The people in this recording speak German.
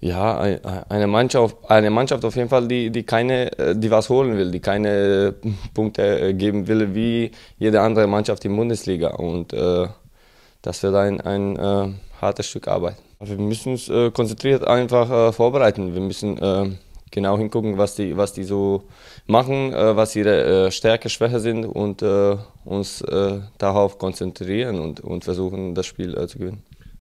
Ja, eine Mannschaft, eine Mannschaft auf jeden Fall, die, die keine, äh, die was holen will, die keine äh, Punkte äh, geben will, wie jede andere Mannschaft in der Bundesliga. Und äh, das wird ein, ein äh, hartes Stück Arbeit. Also wir müssen uns äh, konzentriert einfach vorbereiten. Wir müssen genau hingucken, was die, was die so machen, was ihre Stärke, Schwäche sind und uns darauf konzentrieren und, und versuchen, das Spiel zu gewinnen.